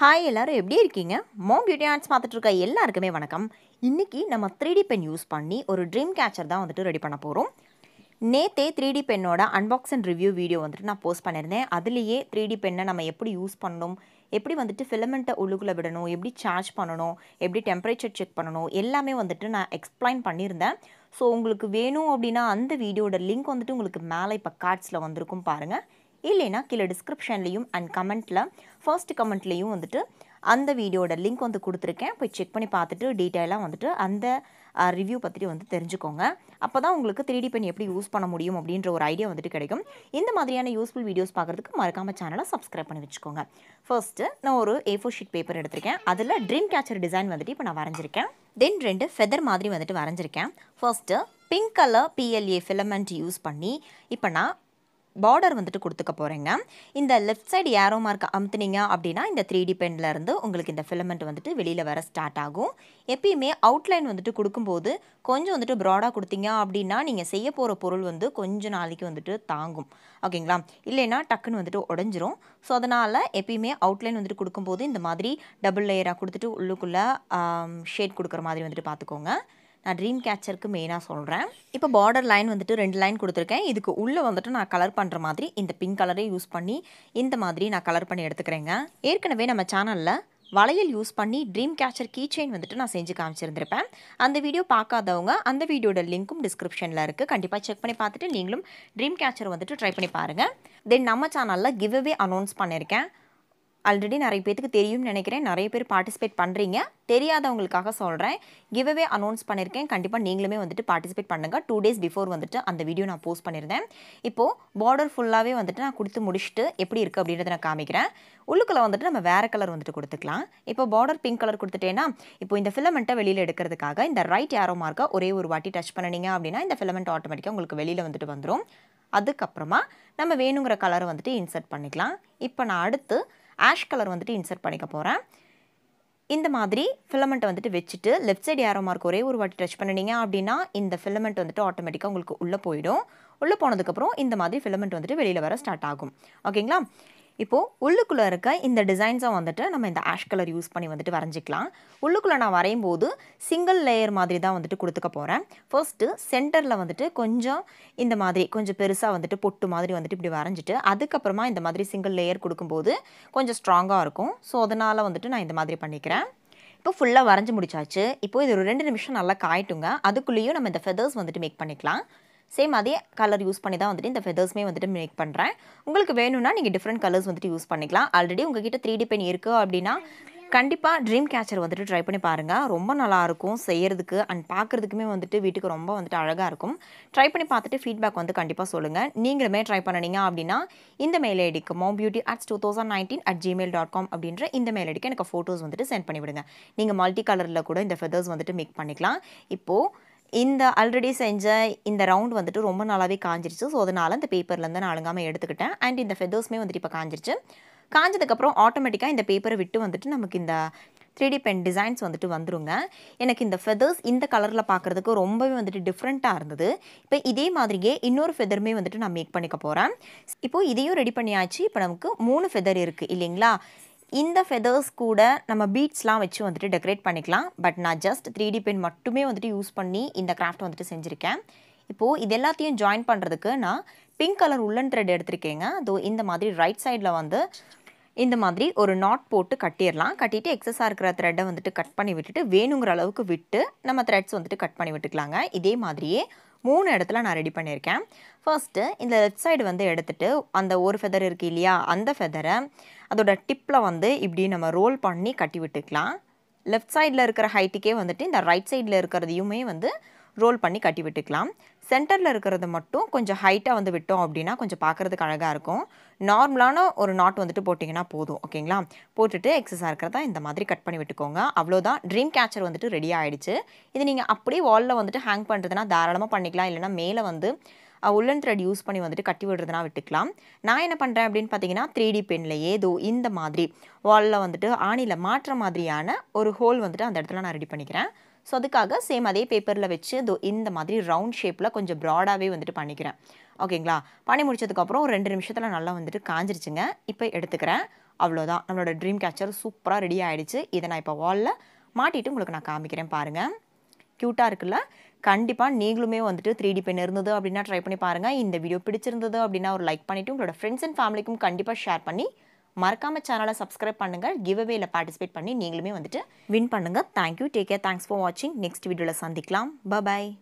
hi எல்லோரும் எப்படி இருக்கீங்க மோ பியூட்டி ஆர்ட்ஸ் பார்த்துட்ருக்க எல்லாருக்குமே வணக்கம் இன்றைக்கி நம்ம த்ரீ டி பென் யூஸ் பண்ணி ஒரு ட்ரீம் கேச்சர் தான் வந்துட்டு ரெடி பண்ண போகிறோம் நேத்தே த்ரீ டி பென்னோட அன்பாக்ஸ் அண்ட் ரிவ்யூ வீடியோ வந்துட்டு நான் போஸ்ட் பண்ணியிருந்தேன் அதுலேயே த்ரீ டி பென்னை நம்ம எப்படி யூஸ் பண்ணணும் எப்படி வந்துட்டு ஃபிலமெண்ட்டை உள்ளுக்குள்ளே விடணும் எப்படி சார்ஜ் பண்ணணும் எப்படி டெம்பரேச்சர் செக் பண்ணணும் எல்லாமே வந்துட்டு நான் எக்ஸ்பிளைன் பண்ணியிருந்தேன் ஸோ உங்களுக்கு வேணும் அப்படின்னா அந்த வீடியோட லிங்க் வந்துட்டு உங்களுக்கு மேலே இப்போ கார்ட்ஸில் வந்திருக்கும் பாருங்கள் இல்லைனா கீழே டிஸ்கிரிப்ஷன்லேயும் அண்ட் கமெண்ட்டில் ஃபர்ஸ்ட் கமெண்ட்லேயும் வந்துட்டு அந்த வீடியோட லிங்க் வந்து கொடுத்துருக்கேன் போய் செக் பண்ணி பார்த்துட்டு டீட்டெயிலாக வந்துட்டு அந்த ரிவ்யூ பற்றி வந்து தெரிஞ்சுக்கோங்க அப்போ தான் உங்களுக்கு த்ரீ டி பென் எப்படி யூஸ் பண்ண முடியும் அப்படின்ற ஒரு ஐடியா வந்துட்டு கிடைக்கும் இந்த மாதிரியான யூஸ்ஃபுல் வீடியோஸ் பார்க்குறதுக்கு மறக்காமல் சேனலை சப்ஸ்கிரைப் பண்ணி வச்சுக்கோங்க ஃபர்ஸ்ட்டு நான் ஒரு ஏ ஃபோர் ஷீட் பேப்பர் எடுத்திருக்கேன் அதில் ட்ரீம் கேச்சர் டிசைன் வந்துட்டு இப்போ நான் வரைஞ்சிருக்கேன் தென் ரெண்டு ஃபெதர் மாதிரி வந்துட்டு வரைஞ்சிருக்கேன் first pink colour P L A filament use பண்ணி இப்போ நான் பார்டர் வந்துட்டு கொடுத்துக்க போகிறேங்க இந்த லெஃப்ட் சைடு ஏரோ மார்க் அமுத்துனீங்க அப்படின்னா இந்த த்ரீ டி பென்லேருந்து உங்களுக்கு இந்த ஃபிலமெண்ட் வந்துட்டு வெளியில் வர ஸ்டார்ட் ஆகும் எப்பயுமே அவுட்லைன் வந்துட்டு கொடுக்கும்போது கொஞ்சம் வந்துட்டு ப்ராடாக கொடுத்தீங்க அப்படின்னா நீங்கள் செய்ய போகிற பொருள் வந்து கொஞ்சம் நாளைக்கு வந்துட்டு தாங்கும் ஓகேங்களா இல்லைன்னா டக்குன்னு வந்துட்டு உடஞ்சிரும் ஸோ அதனால் எப்பயுமே அவுட்லைன் வந்துட்டு கொடுக்கும்போது இந்த மாதிரி டபுள் லேயராக கொடுத்துட்டு உள்ளுக்குள்ளே ஷேட் கொடுக்குற மாதிரி வந்துட்டு பார்த்துக்கோங்க நான் ட்ரீம் கேச்சருக்கு மெயினாக சொல்கிறேன் இப்போ பார்டர் லைன் வந்துட்டு ரெண்டு லைன் கொடுத்துருக்கேன் இதுக்கு உள்ளே வந்துட்டு நான் கலர் பண்ணுற மாதிரி இந்த பிங்க் கலரே யூஸ் பண்ணி இந்த மாதிரி நான் கலர் பண்ணி எடுத்துக்கிறேங்க ஏற்கனவே நம்ம சேனலில் வளையல் யூஸ் பண்ணி ட்ரீம் கேச்சர் கீ செயின் வந்துட்டு நான் செஞ்சு காமிச்சிருந்திருப்பேன் அந்த வீடியோ பார்க்காதவங்க அந்த வீடியோட லிங்க்கும் டிஸ்கிரிப்ஷனில் இருக்குது கண்டிப்பாக செக் பண்ணி பார்த்துட்டு நீங்களும் ட்ரீம் கேச்சர் வந்துட்டு ட்ரை பண்ணி பாருங்கள் தென் நம்ம சேனலில் கிவ்அவே அனௌன்ஸ் பண்ணியிருக்கேன் ஆல்ரெடி நிறைய பேத்துக்கு தெரியும்னு நினைக்கிறேன் நிறைய பேர் பார்ட்டிசிபேட் பண்ணுறீங்க தெரியாதவங்களுக்காக சொல்கிறேன் கிவ்அவே அனௌன்ஸ் பண்ணியிருக்கேன் கண்டிப்பாக நீங்களுமே வந்துட்டு பார்ட்டிசிபேட் பண்ணுங்கள் டூ டேஸ் பிஃபோர் வந்துட்டு அந்த வீடியோ நான் போஸ்ட் பண்ணியிருந்தேன் இப்போது பார்டர் ஃபுல்லாகவே வந்துட்டு நான் கொடுத்து முடிச்சுட்டு எப்படி இருக்குது அப்படின்றத நான் காமிக்கிறேன் உள்ளுக்குள்ளே வந்துட்டு நம்ம வேறு கலர் வந்துட்டு கொடுத்துக்கலாம் இப்போ பார்டர் பிங்க் கலர் கொடுத்துட்டேன்னா இப்போ இந்த ஃபிலமெண்ட்டை வெளியில் எடுக்கிறதுக்காக இந்த ரைட் யாரோ மார்க்கை ஒரே ஒரு வாட்டி டச் பண்ணினீங்க அப்படின்னா இந்த ஃபிலமெண்ட் ஆட்டோமேட்டிக்காக உங்களுக்கு வெளியில் வந்துட்டு வந்துடும் அதுக்கப்புறமா நம்ம வேணுங்கிற கலரை வந்துட்டு இன்சர்ட் பண்ணிக்கலாம் இப்போ நான் அடுத்து ஆஷ் கலர் வந்துட்டு இன்சர்ட் பண்ணிக்க போகிறேன் இந்த மாதிரி ஃபிலமெண்ட் வந்துட்டு வச்சுட்டு லெஃப்ட் சைடு ஏரோ மார்க் ஒரே ஒரு வாட்டி டச் பண்ணினீங்க அப்படின்னா இந்த ஃபிலமெண்ட் வந்துட்டு ஆட்டோமேட்டிக்காக உங்களுக்கு உள்ளே போயிடும் உள்ளே போனதுக்கப்புறம் இந்த மாதிரி ஃபிலமெண்ட் வந்துட்டு வெளியில் வர ஸ்டார்ட் ஆகும் ஓகேங்களா இப்போது உள்ளுக்குள்ளே இருக்க இந்த டிசைன்ஸை வந்துட்டு நம்ம இந்த ஆஷ் கலர் யூஸ் பண்ணி வந்துட்டு வரைஞ்சிக்கலாம் உள்ளுக்குள்ளே நான் வரையும் போது சிங்கிள் லேயர் மாதிரி தான் வந்துட்டு கொடுத்துக்க போகிறேன் ஃபர்ஸ்ட்டு சென்டரில் வந்துட்டு கொஞ்சம் இந்த மாதிரி கொஞ்சம் பெருசாக வந்துட்டு பொட்டு மாதிரி வந்துட்டு இப்படி வரைஞ்சிட்டு அதுக்கப்புறமா இந்த மாதிரி சிங்கிள் லேயர் கொடுக்கும்போது கொஞ்சம் ஸ்ட்ராங்காக இருக்கும் ஸோ அதனால் வந்துட்டு நான் இந்த மாதிரி பண்ணிக்கிறேன் இப்போ ஃபுல்லாக வரைஞ்சி முடிச்சாச்சு இப்போ இது ஒரு ரெண்டு நிமிஷம் நல்லா காயிட்டுங்க அதுக்குள்ளேயும் நம்ம இந்த ஃபெதர்ஸ் வந்துட்டு மேக் பண்ணிக்கலாம் சேம் அதே கலர் யூஸ் பண்ணி தான் வந்துட்டு இந்த ஃபெதர்ஸ்மே வந்துட்டு மேக் பண்ணுறேன் உங்களுக்கு வேணும்னா நீங்கள் டிஃப்ரெண்ட் கலர்ஸ் வந்துட்டு யூஸ் பண்ணிக்கலாம் ஆல்ரெடி உங்கள் கிட்டே த்ரீ டி பென் இருக்குது அப்படின்னா கண்டிப்பாக ட்ரீம் கேச்சர் வந்துட்டு ட்ரை பண்ணி பாருங்கள் ரொம்ப நல்லாயிருக்கும் செய்கிறதுக்கு அண்ட் பார்க்குறதுக்குமே வந்துட்டு வீட்டுக்கு ரொம்ப வந்துட்டு அழகாக இருக்கும் ட்ரை பண்ணி பார்த்துட்டு ஃபீட்பேக் வந்து கண்டிப்பாக சொல்லுங்கள் நீங்களுமே ட்ரை பண்ணனீங்க அப்படின்னா இந்த மெயில் ஐடிக்கு mom beauty ads two thousand nineteen at Gmail dot com அப்படின்ற இந்த மெயில் ஐடிக்கு எனக்கு ஃபோட்டோஸ் வந்துட்டு சென்ட் பண்ணிவிடுங்க நீங்கள் மல்டி கலரில் கூட இந்த ஃபெதர்ஸ் வந்துட்டு மேக் பண்ணிக்கலாம் இப்போது இந்த ஆல்ரெடி செஞ்ச இந்த ரவுண்ட் வந்துட்டு ரொம்ப நாளாகவே காஞ்சிருச்சு ஸோ அதனால் இந்த பேப்பர்லேருந்து நான் அழுங்காமல் எடுத்துக்கிட்டேன் அண்ட் இந்த ஃபெதர்ஸுமே வந்துட்டு இப்போ காஞ்சிருச்சு காஞ்சதுக்கப்புறம் ஆட்டோமேட்டிக்காக இந்த பேப்பரை விட்டு வந்துட்டு நமக்கு இந்த த்ரீ டி பென் டிசைன்ஸ் வந்துட்டு வந்துருங்க எனக்கு இந்த ஃபெதர்ஸ் இந்த கலரில் பார்க்குறதுக்கு ரொம்பவே வந்துட்டு டிஃப்ரெண்ட்டாக இருந்தது இப்போ இதே மாதிரியே இன்னொரு ஃபெதருமே வந்துட்டு நான் மேக் பண்ணிக்க போகிறேன் இப்போது இதையும் ரெடி பண்ணியாச்சு இப்போ நமக்கு மூணு ஃபெதர் இருக்குது இல்லைங்களா இந்த ஃபெதர்ஸ் கூட நம்ம பீட்ஸ்லாம் வச்சு வந்துட்டு டெக்கரேட் பண்ணிக்கலாம் பட் நான் ஜஸ்ட் த்ரீ டி பென் மட்டுமே வந்துட்டு யூஸ் பண்ணி இந்த கிராஃப்ட் வந்துட்டு செஞ்சுருக்கேன் இப்போது இது எல்லாத்தையும் ஜாயின் பண்ணுறதுக்கு நான் பிங்க் கலர் உள்ளன் த்ரெட் எடுத்திருக்கேங்க தோ இந்த மாதிரி ரைட் சைடில் வந்து இந்த மாதிரி ஒரு நாட் போட்டு கட்டிடலாம் கட்டிட்டு எக்ஸஸாக இருக்கிற த்ரெட்டை வந்துட்டு கட் பண்ணி விட்டுட்டு வேணுங்கிற அளவுக்கு விட்டு நம்ம த்ரெட்ஸ் வந்துட்டு கட் பண்ணி விட்டுக்கலாங்க இதே மாதிரியே மூணு இடத்துல நான் ரெடி பண்ணியிருக்கேன் ஃபர்ஸ்ட்டு இந்த லெஃப்ட் சைடு வந்து எடுத்துகிட்டு அந்த ஒரு ஃபெதர் இருக்குது இல்லையா அந்த ஃபெதரை அதோட டிப்பில் வந்து இப்படி நம்ம ரோல் பண்ணி கட்டி விட்டுக்கலாம் லெஃப்ட் சைடில் இருக்கிற ஹைட்டுக்கே வந்துட்டு இந்த ரைட் சைடில் இருக்கிறதையுமே வந்து ரோல் பண்ணி கட்டி விட்டுக்கலாம் சென்டரில் இருக்கிறத மட்டும் கொஞ்சம் ஹைட்டாக வந்து விட்டோம் அப்படின்னா கொஞ்சம் பார்க்குறதுக்கு அழகாக இருக்கும் நார்மலான ஒரு நாட் வந்துட்டு போட்டிங்கன்னா போதும் ஓகேங்களா போட்டுட்டு எக்ஸஸாக இருக்கிறதா இந்த மாதிரி கட் பண்ணி விட்டுக்கோங்க அவ்வளோதான் ட்ரீம் கேச்சர் வந்துட்டு ரெடி ஆகிடுச்சு இது நீங்கள் அப்படியே வாலில் வந்துட்டு ஹேங் பண்ணுறதுனா தாராளமாக பண்ணிக்கலாம் இல்லைனா மேலே வந்து உள்ளன் த்ரெட் யூஸ் பண்ணி வந்துட்டு கட்டி விடுறதுனா விட்டுக்கலாம் நான் என்ன பண்ணுறேன் அப்படின்னு பார்த்தீங்கன்னா த்ரீ டி பெனில் ஏதோ இந்த மாதிரி வாலில் வந்துட்டு ஆணியில் மாற்ற மாதிரியான ஒரு ஹோல் வந்துட்டு அந்த இடத்துல நான் ரெடி பண்ணிக்கிறேன் ஸோ அதுக்காக சேம் அதே பேப்பரில் வச்சு இந்த மாதிரி ரவுண்ட் ஷேப்பில் கொஞ்சம் ப்ராடாகவே வந்துட்டு பண்ணிக்கிறேன் ஓகேங்களா பண்ணி முடிச்சதுக்கப்புறம் ஒரு ரெண்டு நிமிஷத்தில் நல்லா வந்துட்டு காஞ்சிருச்சுங்க இப்போ எடுத்துக்கிறேன் அவ்வளோதான் நம்மளோட ட்ரீம் கேச்சர் சூப்பராக ரெடி ஆகிடுச்சு இதை நான் இப்போ வாலில் மாட்டிட்டு உங்களுக்கு நான் காமிக்கிறேன் பாருங்கள் க்யூட்டாக இருக்குல்ல கண்டிப்பாக நீங்களுமே வந்துட்டு த்ரீ டி பென் இருந்தது அப்படின்னா ட்ரை பண்ணி பாருங்கள் இந்த வீடியோ பிடிச்சிருந்தது அப்படின்னா ஒரு லைக் பண்ணிவிட்டு உங்களோட ஃப்ரெண்ட்ஸ் அண்ட் ஃபேமிலிக்கும் கண்டிப்பாக ஷேர் பண்ணி மறக்காமல் சேனலை சப்ஸ்கிரைப் பண்ணுங்கள் கிவ்அவேயில் பார்ட்டிசிபேட் பண்ணி நீங்களுமே வந்துட்டு வின் பண்ணுங்கள் thank you take care thanks for வாட்சிங் நெக்ஸ்ட் வீடியோவில் சந்திக்கலாம் பாய்